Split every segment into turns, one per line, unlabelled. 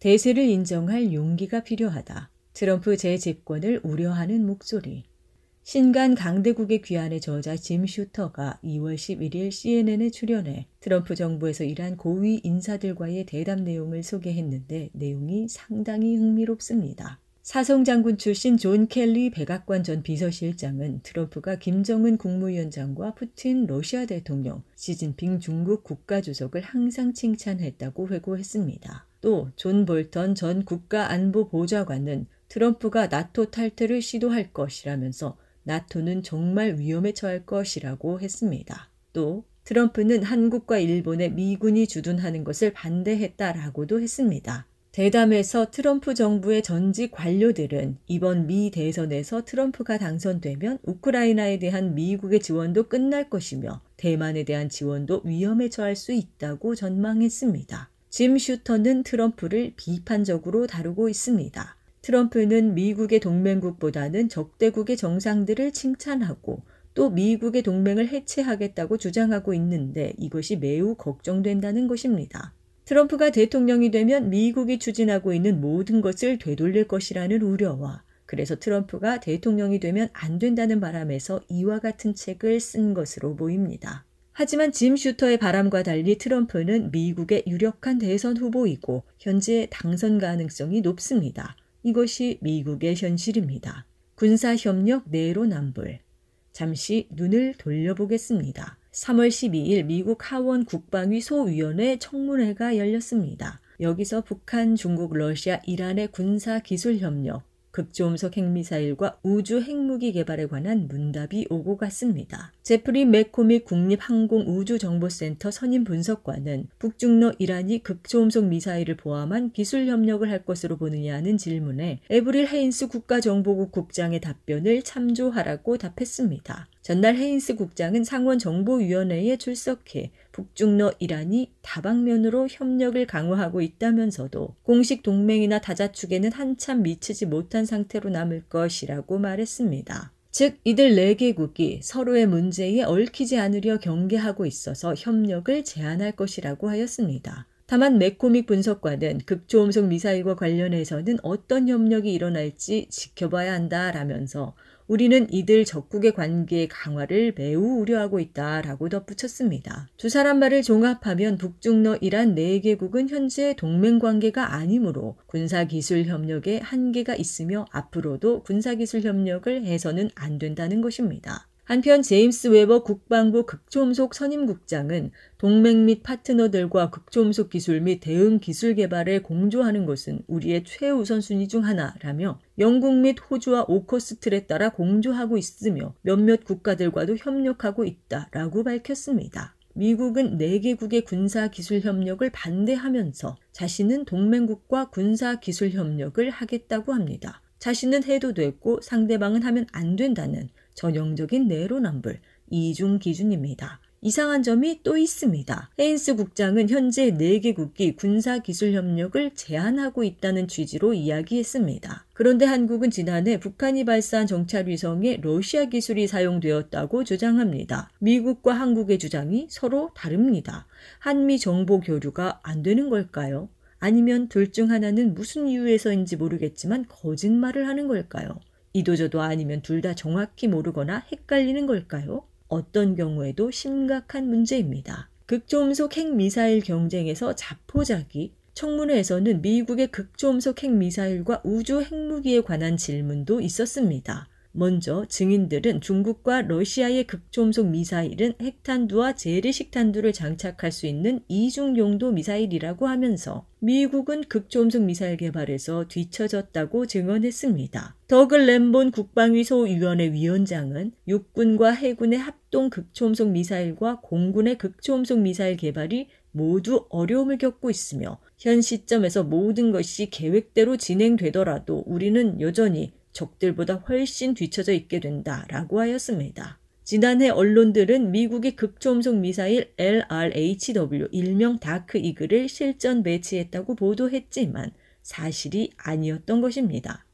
대세를 인정할 용기가 필요하다. 트럼프 재집권을 우려하는 목소리. 신간 강대국의 귀환의 저자 짐 슈터가 2월 11일 CNN에 출연해 트럼프 정부에서 일한 고위 인사들과의 대담 내용을 소개했는데 내용이 상당히 흥미롭습니다. 사성 장군 출신 존 켈리 백악관 전 비서실장은 트럼프가 김정은 국무위원장과 푸틴 러시아 대통령, 시진핑 중국 국가주석을 항상 칭찬했다고 회고했습니다. 또존 볼턴 전 국가안보보좌관은 트럼프가 나토 탈퇴를 시도할 것이라면서 나토는 정말 위험에 처할 것이라고 했습니다. 또 트럼프는 한국과 일본의 미군이 주둔하는 것을 반대했다라고도 했습니다. 대담에서 트럼프 정부의 전직 관료들은 이번 미 대선에서 트럼프가 당선되면 우크라이나에 대한 미국의 지원도 끝날 것이며 대만에 대한 지원도 위험에 처할 수 있다고 전망했습니다. 짐 슈터는 트럼프를 비판적으로 다루고 있습니다. 트럼프는 미국의 동맹국보다는 적대국의 정상들을 칭찬하고 또 미국의 동맹을 해체하겠다고 주장하고 있는데 이것이 매우 걱정된다는 것입니다. 트럼프가 대통령이 되면 미국이 추진하고 있는 모든 것을 되돌릴 것이라는 우려와 그래서 트럼프가 대통령이 되면 안 된다는 바람에서 이와 같은 책을 쓴 것으로 보입니다. 하지만 짐 슈터의 바람과 달리 트럼프는 미국의 유력한 대선 후보이고 현재 당선 가능성이 높습니다. 이것이 미국의 현실입니다. 군사협력 내로남불. 잠시 눈을 돌려보겠습니다. 3월 12일 미국 하원 국방위 소위원회 청문회가 열렸습니다. 여기서 북한, 중국, 러시아, 이란의 군사 기술 협력, 극초음속 핵미사일과 우주 핵무기 개발에 관한 문답이 오고 갔습니다. 제프리 맥코미 국립항공우주정보센터 선임 분석관은 북중러 이란이 극초음속 미사일을 포함한 기술 협력을 할 것으로 보느냐는 질문에 에브릴 헤인스 국가정보국 국장의 답변을 참조하라고 답했습니다. 전날 헤인스 국장은 상원 정보위원회에 출석해 북중러 이란이 다방면으로 협력을 강화하고 있다면서도 공식 동맹이나 다자축에는 한참 미치지 못한 상태로 남을 것이라고 말했습니다. 즉 이들 4개국이 서로의 문제에 얽히지 않으려 경계하고 있어서 협력을 제한할 것이라고 하였습니다. 다만 메코믹 분석과는 극초음속 미사일과 관련해서는 어떤 협력이 일어날지 지켜봐야 한다라면서 우리는 이들 적국의 관계 강화를 매우 우려하고 있다라고 덧붙였습니다. 두 사람 말을 종합하면 북중러 이란 네개국은 현재 동맹 관계가 아니므로 군사기술 협력에 한계가 있으며 앞으로도 군사기술 협력을 해서는 안 된다는 것입니다. 한편 제임스 웨버 국방부 극초음속 선임국장은 동맹 및 파트너들과 극초음속 기술 및 대응 기술 개발에 공조하는 것은 우리의 최우선순위 중 하나라며 영국 및 호주와 오커스 틀에 따라 공조하고 있으며 몇몇 국가들과도 협력하고 있다라고 밝혔습니다. 미국은 4개국의 군사기술 협력을 반대하면서 자신은 동맹국과 군사기술 협력을 하겠다고 합니다. 자신은 해도 됐고 상대방은 하면 안 된다는 전형적인 내로남불, 이중 기준입니다. 이상한 점이 또 있습니다. 헤인스 국장은 현재 4개국이 군사기술협력을 제한하고 있다는 취지로 이야기했습니다. 그런데 한국은 지난해 북한이 발사한 정찰위성에 러시아 기술이 사용되었다고 주장합니다. 미국과 한국의 주장이 서로 다릅니다. 한미 정보 교류가 안 되는 걸까요? 아니면 둘 중 하나는 무슨 이유에서인지 모르겠지만 거짓말을 하는 걸까요? 이도저도 아니면 둘 다 정확히 모르거나 헷갈리는 걸까요? 어떤 경우에도 심각한 문제입니다. 극초음속 핵미사일 경쟁에서 자포자기, 청문회에서는 미국의 극초음속 핵미사일과 우주 핵무기에 관한 질문도 있었습니다. 먼저 증인들은 중국과 러시아의 극초음속 미사일은 핵탄두와 재래식탄두를 장착할 수 있는 이중 용도 미사일이라고 하면서 미국은 극초음속 미사일 개발에서 뒤처졌다고 증언했습니다. 더글 램본 국방위소위원회 위원장은 육군과 해군의 합동 극초음속 미사일과 공군의 극초음속 미사일 개발이 모두 어려움을 겪고 있으며 현 시점에서 모든 것이 계획대로 진행되더라도 우리는 여전히 적들보다 훨씬 뒤쳐져 있게 된다라고 하였습니다. 지난해 언론들은 미국이 극초음속 미사일 LRHW 일명 다크 이글을 실전 배치했다고 보도했지만 사실이 아니었던 것입니다.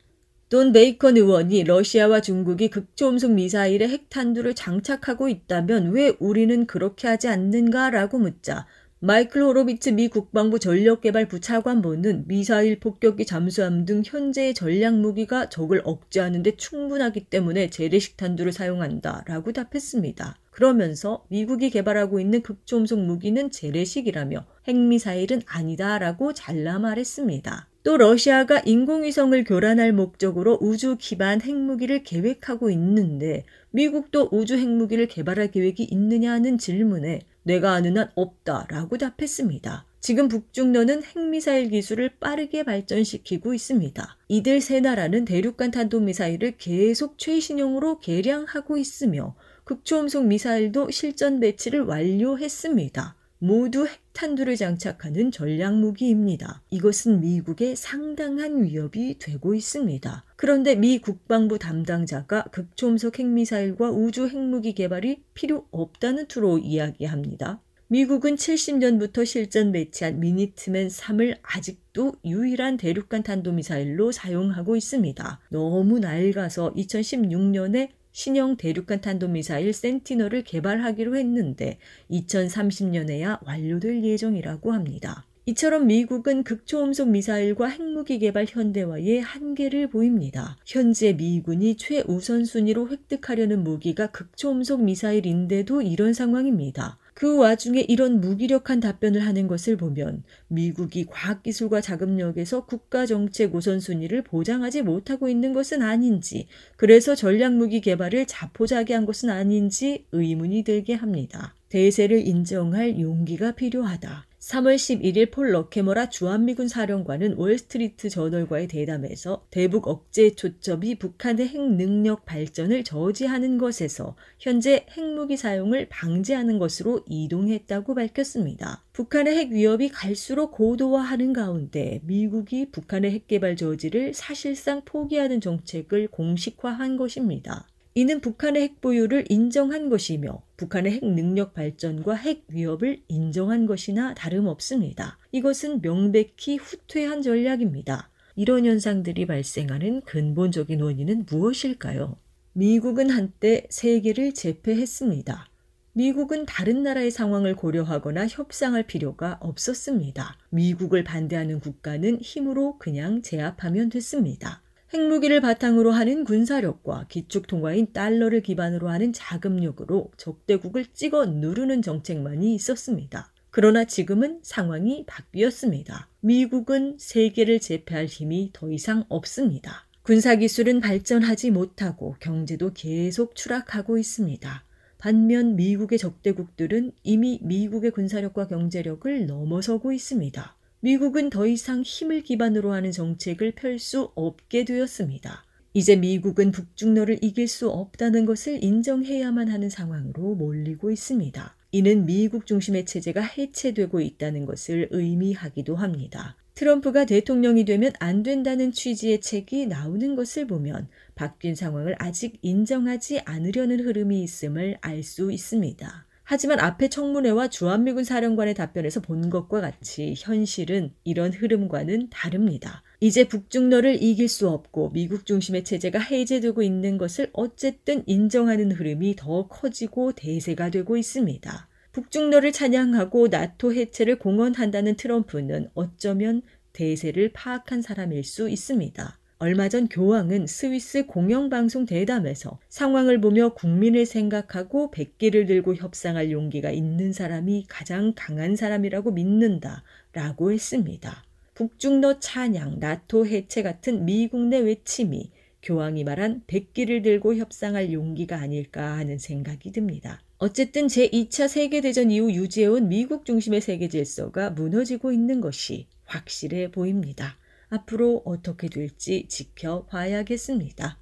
돈 베이컨 의원이 러시아와 중국이 극초음속 미사일의 핵탄두를 장착하고 있다면 왜 우리는 그렇게 하지 않는가라고 묻자 마이클 호로비츠 미 국방부 전력개발부 차관보는 미사일 폭격기 잠수함 등 현재의 전략 무기가 적을 억제하는 데 충분하기 때문에 재래식 탄두를 사용한다라고 답했습니다. 그러면서 미국이 개발하고 있는 극초음속 무기는 재래식이라며 핵미사일은 아니다라고 잘라 말했습니다. 또 러시아가 인공위성을 교란할 목적으로 우주 기반 핵무기를 계획하고 있는데 미국도 우주 핵무기를 개발할 계획이 있느냐는 질문에 내가 아는 한 없다라고 답했습니다. 지금 북중러는 핵미사일 기술을 빠르게 발전시키고 있습니다. 이들 세 나라는 대륙간 탄도미사일을 계속 최신형으로 개량하고 있으며 극초음속 미사일도 실전 배치를 완료했습니다. 모두 핵탄두를 장착하는 전략무기입니다. 이것은 미국의 상당한 위협이 되고 있습니다. 그런데 미 국방부 담당자가 극초음속 핵미사일과 우주 핵무기 개발이 필요 없다는 투로 이야기합니다. 미국은 70년부터 실전 배치한 미니트맨 3을 아직도 유일한 대륙간 탄도미사일로 사용하고 있습니다. 너무 낡아서 2016년에 신형 대륙간 탄도미사일 센티널을 개발하기로 했는데 2030년에야 완료될 예정이라고 합니다. 이처럼 미국은 극초음속 미사일과 핵무기 개발 현대화의 한계를 보입니다. 현재 미군이 최우선순위로 획득하려는 무기가 극초음속 미사일인데도 이런 상황입니다. 그 와중에 이런 무기력한 답변을 하는 것을 보면 미국이 과학기술과 자금력에서 국가정책 우선순위를 보장하지 못하고 있는 것은 아닌지, 그래서 전략무기 개발을 자포자기한 것은 아닌지 의문이 들게 합니다. 대세를 인정할 용기가 필요하다. 3월 11일 폴러케모라 주한미군 사령관은 월스트리트 저널과의 대담에서 대북 억제 초점이 북한의 핵 능력 발전을 저지하는 것에서 현재 핵무기 사용을 방지하는 것으로 이동했다고 밝혔습니다. 북한의 핵 위협이 갈수록 고도화하는 가운데 미국이 북한의 핵 개발 저지를 사실상 포기하는 정책을 공식화한 것입니다. 이는 북한의 핵 보유를 인정한 것이며 북한의 핵 능력 발전과 핵 위협을 인정한 것이나 다름없습니다. 이것은 명백히 후퇴한 전략입니다. 이런 현상들이 발생하는 근본적인 원인은 무엇일까요? 미국은 한때 세계를 제패했습니다. 미국은 다른 나라의 상황을 고려하거나 협상할 필요가 없었습니다. 미국을 반대하는 국가는 힘으로 그냥 제압하면 됐습니다. 핵무기를 바탕으로 하는 군사력과 기축 통화인 달러를 기반으로 하는 자금력으로 적대국을 찍어 누르는 정책만이 있었습니다. 그러나 지금은 상황이 바뀌었습니다. 미국은 세계를 제패할 힘이 더 이상 없습니다. 군사기술은 발전하지 못하고 경제도 계속 추락하고 있습니다. 반면 미국의 적대국들은 이미 미국의 군사력과 경제력을 넘어서고 있습니다. 미국은 더 이상 힘을 기반으로 하는 정책을 펼 수 없게 되었습니다. 이제 미국은 북중러를 이길 수 없다는 것을 인정해야만 하는 상황으로 몰리고 있습니다. 이는 미국 중심의 체제가 해체되고 있다는 것을 의미하기도 합니다. 트럼프가 대통령이 되면 안 된다는 취지의 책이 나오는 것을 보면 바뀐 상황을 아직 인정하지 않으려는 흐름이 있음을 알 수 있습니다. 하지만 앞의 청문회와 주한미군 사령관의 답변에서 본 것과 같이 현실은 이런 흐름과는 다릅니다. 이제 북중러를 이길 수 없고 미국 중심의 체제가 해제되고 있는 것을 어쨌든 인정하는 흐름이 더 커지고 대세가 되고 있습니다. 북중러를 찬양하고 나토 해체를 공언한다는 트럼프는 어쩌면 대세를 파악한 사람일 수 있습니다. 얼마 전 교황은 스위스 공영방송 대담에서 상황을 보며 국민을 생각하고 백기를 들고 협상할 용기가 있는 사람이 가장 강한 사람이라고 믿는다 라고 했습니다. 북중러 찬양, 나토 해체 같은 미국 내 외침이 교황이 말한 백기를 들고 협상할 용기가 아닐까 하는 생각이 듭니다. 어쨌든 제2차 세계대전 이후 유지해온 미국 중심의 세계 질서가 무너지고 있는 것이 확실해 보입니다. 앞으로 어떻게 될지 지켜봐야겠습니다.